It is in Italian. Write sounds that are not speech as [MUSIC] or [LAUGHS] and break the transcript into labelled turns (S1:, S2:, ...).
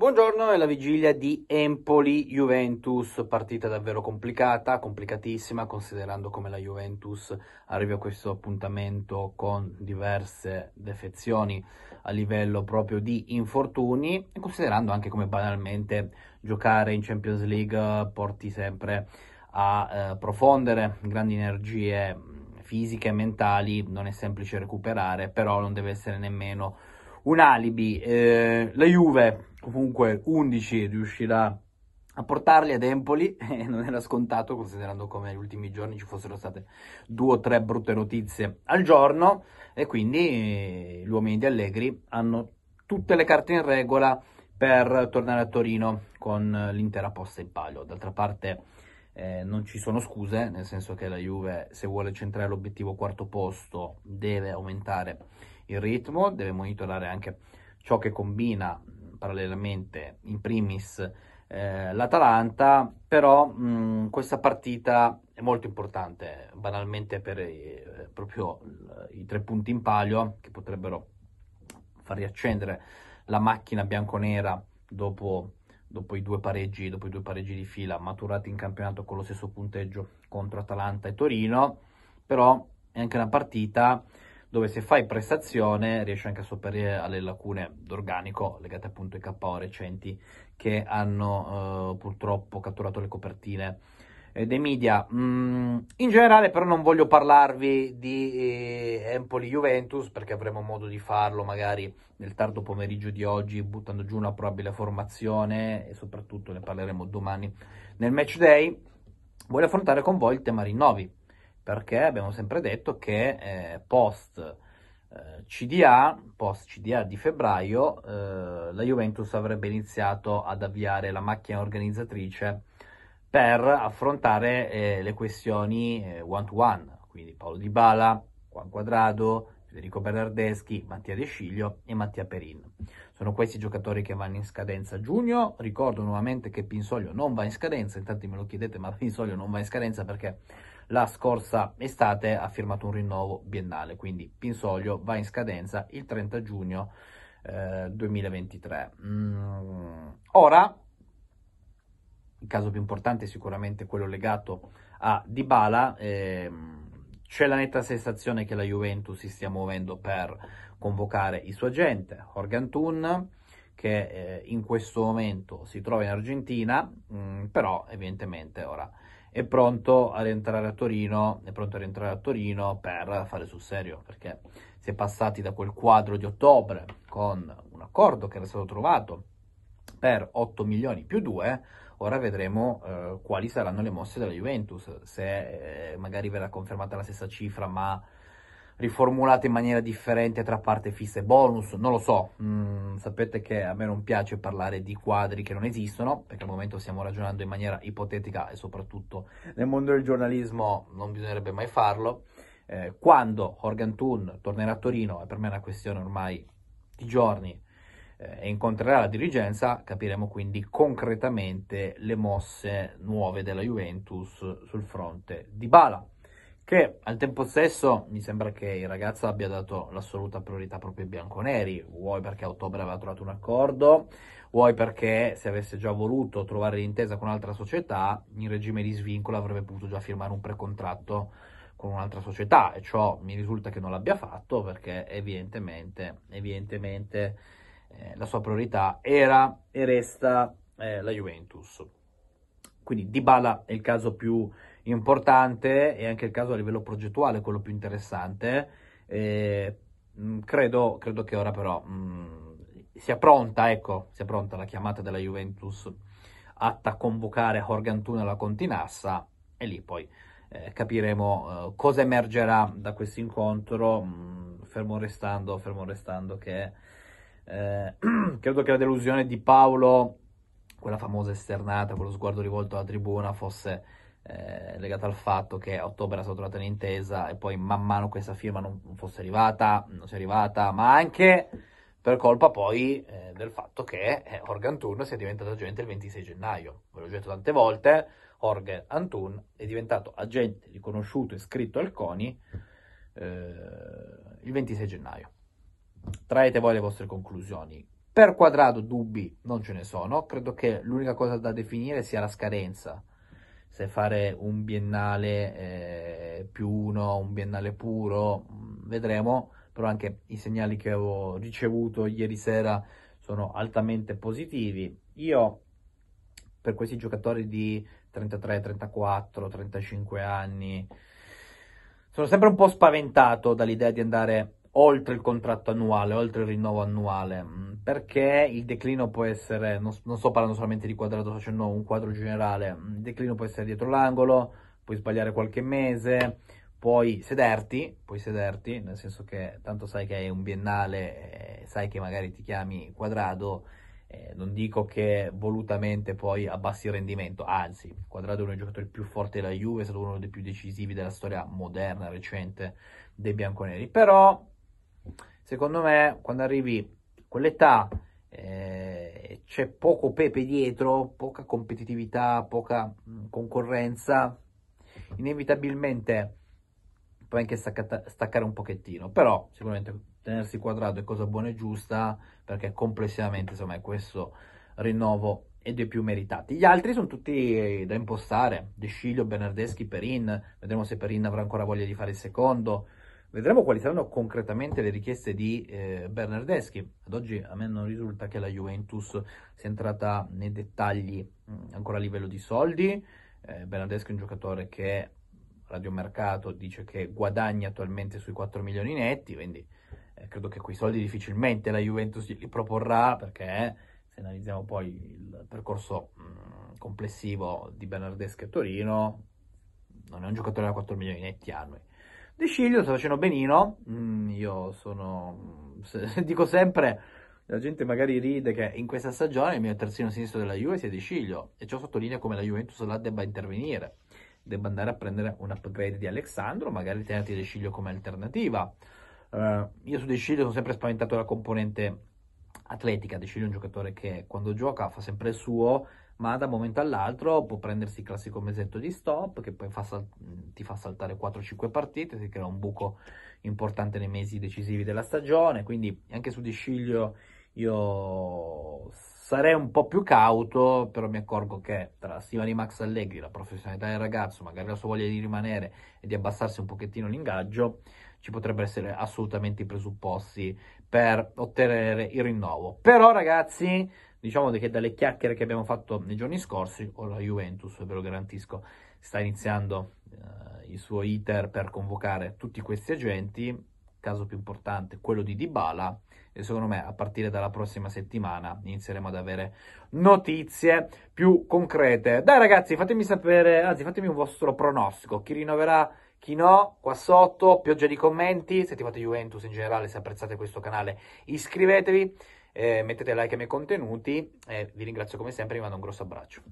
S1: Buongiorno, è la vigilia di Empoli-Juventus, partita davvero complicata, complicatissima, considerando come la Juventus arrivi a questo appuntamento con diverse defezioni a livello proprio di infortuni e considerando anche come banalmente giocare in Champions League eh, porti sempre a eh, profondere grandi energie mm, fisiche e mentali, non è semplice recuperare, però non deve essere nemmeno un alibi. Eh, la Juve comunque 11 riuscirà a portarli ad Empoli [LAUGHS] e non era scontato considerando come negli ultimi giorni ci fossero state due o tre brutte notizie al giorno e quindi eh, gli uomini di Allegri hanno tutte le carte in regola per tornare a Torino con eh, l'intera posta in palio. D'altra parte eh, non ci sono scuse, nel senso che la Juve se vuole centrare l'obiettivo quarto posto deve aumentare il ritmo, deve monitorare anche ciò che combina parallelamente in primis eh, l'Atalanta, però mh, questa partita è molto importante, banalmente per eh, proprio i tre punti in palio che potrebbero far riaccendere la macchina bianconera dopo dopo i, pareggi, dopo i due pareggi, di fila maturati in campionato con lo stesso punteggio contro Atalanta e Torino, però è anche una partita dove se fai prestazione riesci anche a sopperire alle lacune d'organico legate appunto ai KO recenti che hanno eh, purtroppo catturato le copertine eh, dei media. Mm, in generale, però, non voglio parlarvi di eh, Empoli Juventus perché avremo modo di farlo magari nel tardo pomeriggio di oggi, buttando giù una probabile formazione e soprattutto ne parleremo domani nel match day. Voglio affrontare con voi il tema rinnovi perché abbiamo sempre detto che eh, post eh, CDA, post CDA di febbraio, eh, la Juventus avrebbe iniziato ad avviare la macchina organizzatrice per affrontare eh, le questioni one to one, quindi Paolo Di Bala, Juan Quadrado, Federico Bernardeschi, Mattia De Sciglio e Mattia Perin. Sono questi i giocatori che vanno in scadenza a giugno. Ricordo nuovamente che Pinsoglio non va in scadenza, Intanto me lo chiedete, ma [LAUGHS] Pinsoglio non va in scadenza perché la scorsa estate ha firmato un rinnovo biennale, quindi Pinsoglio va in scadenza il 30 giugno eh, 2023. Mm. Ora, il caso più importante è sicuramente quello legato a Dybala, ehm, c'è la netta sensazione che la Juventus si stia muovendo per convocare il suo agente, Jorgen Thun, che eh, in questo momento si trova in Argentina, mh, mm, però evidentemente ora è pronto a rientrare a Torino, è pronto a rientrare a Torino per fare sul serio, perché si è passati da quel quadro di ottobre con un accordo che era stato trovato per 8 milioni più 2 Ora vedremo eh, quali saranno le mosse della Juventus, se eh, magari verrà confermata la stessa cifra ma riformulata in maniera differente tra parte fissa e bonus, non lo so, mm, sapete che a me non piace parlare di quadri che non esistono, perché al momento stiamo ragionando in maniera ipotetica e soprattutto nel mondo del giornalismo non bisognerebbe mai farlo. Eh, quando Horgan Thun tornerà a Torino, è per me è una questione ormai di giorni, eh, incontrerà la dirigenza, capiremo quindi concretamente le mosse nuove della Juventus sul fronte di Bala, che al tempo stesso mi sembra che il ragazzo abbia dato l'assoluta priorità proprio ai bianconeri, vuoi perché a ottobre aveva trovato un accordo, vuoi perché se avesse già voluto trovare l'intesa con un'altra società, in regime di svincolo avrebbe potuto già firmare un precontratto con un'altra società e ciò mi risulta che non l'abbia fatto perché evidentemente, evidentemente eh, la sua priorità era e resta eh, la Juventus. Quindi Dybala è il caso più importante e anche il caso a livello progettuale quello più interessante. Eh, mm, credo, credo, che ora però mh, mm, sia pronta, ecco, sia pronta la chiamata della Juventus atta a convocare Jorgan Tuna alla Continassa e lì poi eh, capiremo eh, cosa emergerà da questo incontro, mm, fermo restando, fermo restando che eh, [CLEARS THROAT] credo che la delusione di Paolo, quella famosa esternata, quello sguardo rivolto alla tribuna, fosse eh, legata al fatto che a ottobre era stata trovata un'intesa e poi man mano questa firma non, non fosse arrivata, non si arrivata, ma anche per colpa poi eh, del fatto che eh, Org Antun sia diventato agente il 26 gennaio. Ve l'ho detto tante volte, Jorge Antun è diventato agente riconosciuto e iscritto al CONI eh, il 26 gennaio traete voi le vostre conclusioni. Per quadrato dubbi non ce ne sono, credo che l'unica cosa da definire sia la scadenza, se fare un biennale eh, più uno, un biennale puro, mm, vedremo, però anche i segnali che ho ricevuto ieri sera sono altamente positivi. Io per questi giocatori di 33, 34, 35 anni sono sempre un po' spaventato dall'idea di andare oltre il contratto annuale, oltre il rinnovo annuale, mm, perché il declino può essere, non, non sto parlando solamente di quadrato, facendo un quadro generale, mm, il declino può essere dietro l'angolo, puoi sbagliare qualche mese, puoi sederti, puoi sederti, nel senso che tanto sai che è un biennale, eh, sai che magari ti chiami quadrado, eh, non dico che volutamente poi abbassi il rendimento, anzi, Quadrado è uno dei giocatori più forti della Juve, è stato uno dei più decisivi della storia moderna, recente, dei bianconeri, però Secondo me, quando arrivi a quell'età eh, c'è poco pepe dietro, poca competitività, poca mh, concorrenza, inevitabilmente puoi anche staccare un pochettino, però sicuramente tenersi quadrato è cosa buona e giusta, perché complessivamente insomma è questo rinnovo e dei più meritati. Gli altri sono tutti eh, da impostare, De Sciglio, Bernardeschi, Perin, vedremo se Perin avrà ancora voglia di fare il secondo, Vedremo quali saranno concretamente le richieste di eh, Bernardeschi. Ad oggi a me non risulta che la Juventus sia entrata nei dettagli mh, mm, ancora a livello di soldi. Eh, Bernardeschi è un giocatore che Radiomercato dice che guadagna attualmente sui 4 milioni netti, quindi eh, credo che quei soldi difficilmente la Juventus li proporrà perché eh, se analizziamo poi il percorso mh, mm, complessivo di Bernardeschi a Torino non è un giocatore da 4 milioni netti annui di Sciglio sta facendo benino, mm, io sono, mm, se, [LAUGHS] dico sempre, la gente magari ride che in questa stagione il mio terzino sinistro della Juve sia di Sciglio, e ciò sottolinea come la Juventus là debba intervenire, debba andare a prendere un upgrade di Alessandro, magari tenerti di Sciglio come alternativa. Uh, io su De Sciglio sono sempre spaventato dalla componente atletica, De Sciglio è un giocatore che quando gioca fa sempre il suo, ma da un momento all'altro può prendersi il classico mesetto di stop che poi fa sal- ti fa saltare 4-5 partite, si crea un buco importante nei mesi decisivi della stagione, quindi anche su Di Sciglio io sarei un po' più cauto, però mi accorgo che tra la stima di Max Allegri, la professionalità del ragazzo, magari la sua voglia di rimanere e di abbassarsi un pochettino l'ingaggio, ci potrebbero essere assolutamente i presupposti per ottenere il rinnovo. Però ragazzi Diciamo che dalle chiacchiere che abbiamo fatto nei giorni scorsi, o la Juventus, ve lo garantisco, sta iniziando eh, il suo iter per convocare tutti questi agenti, caso più importante quello di Dybala, e secondo me a partire dalla prossima settimana inizieremo ad avere notizie più concrete. Dai ragazzi, fatemi sapere, anzi fatemi un vostro pronostico, chi rinnoverà chi no, qua sotto, pioggia di commenti, se ti fate Juventus in generale, se apprezzate questo canale iscrivetevi eh, mettete like ai miei contenuti e vi ringrazio come sempre, vi mando un grosso abbraccio.